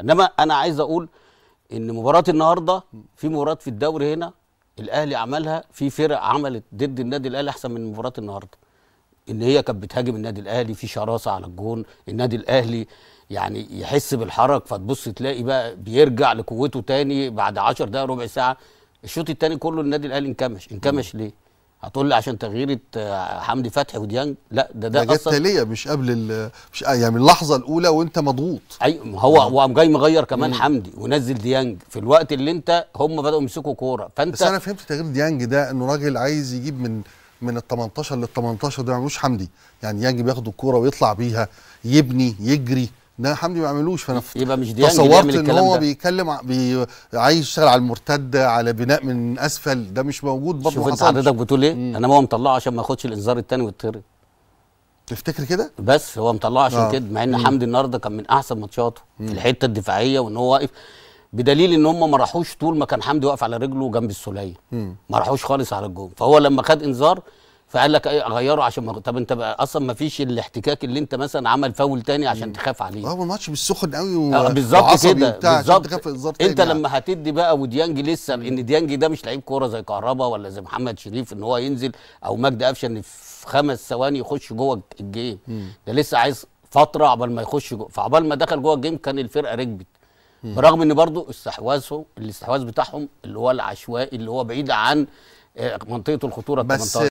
انما انا عايز اقول ان مباراه النهارده في مباراه في الدوري هنا الاهلي عملها في فرق عملت ضد النادي الاهلي احسن من مباراه النهارده ان هي كانت بتهاجم النادي الاهلي في شراسه على الجون النادي الاهلي يعني يحس بالحرج فتبص تلاقي بقى بيرجع لقوته تاني بعد 10 دقائق ربع ساعه الشوط الثاني كله النادي الاهلي انكمش انكمش ليه هتقول لي عشان تغيير آه، حمدي فتحي وديانج لا ده ده جت تاليه مش قبل مش آه، يعني من اللحظه الاولى وانت مضغوط ايوه هو نعم. وقام جاي مغير كمان مم. حمدي ونزل ديانج في الوقت اللي انت هم بداوا يمسكوا كوره فانت بس انا فهمت تغيير ديانج ده انه راجل عايز يجيب من من ال 18 لل 18 ده ملوش حمدي يعني ديانج بياخد الكوره ويطلع بيها يبني يجري ده حمدي ما بيعملوش فانا يبقى مش ديانج تصورت ان هو ده. بيتكلم عايز يشتغل على المرتد على بناء من اسفل ده مش موجود برضه شوف انت حضرتك بتقول ايه؟ انا هو مطلعه عشان ما ياخدش الانذار الثاني ويتطرد تفتكر كده؟ بس هو مطلعه عشان آه. كده مع ان حمدي النهارده كان من احسن ماتشاته في الحته الدفاعيه وان هو واقف بدليل ان هم ما راحوش طول ما كان حمدي واقف على رجله جنب السوليه ما راحوش خالص على الجون فهو لما خد انذار فقال لك ايه غيره عشان ما طب انت بقى اصلا ما فيش الاحتكاك اللي انت مثلا عمل فاول تاني عشان تخاف عليه هو الماتش مش سخن قوي و... آه، بالظبط كده بالظبط انت يعني. لما هتدي بقى وديانج لسه ان ديانج ده مش لعيب كوره زي كهربا ولا زي محمد شريف ان هو ينزل او مجدي قفشه ان في خمس ثواني يخش جوه الجيم ده لسه عايز فتره عبال ما يخش جوه فعبال ما دخل جوه الجيم كان الفرقه ركبت برغم ان برضو استحواذه الاستحواذ بتاعهم اللي هو العشوائي اللي هو بعيد عن آه، منطقه الخطوره بس 18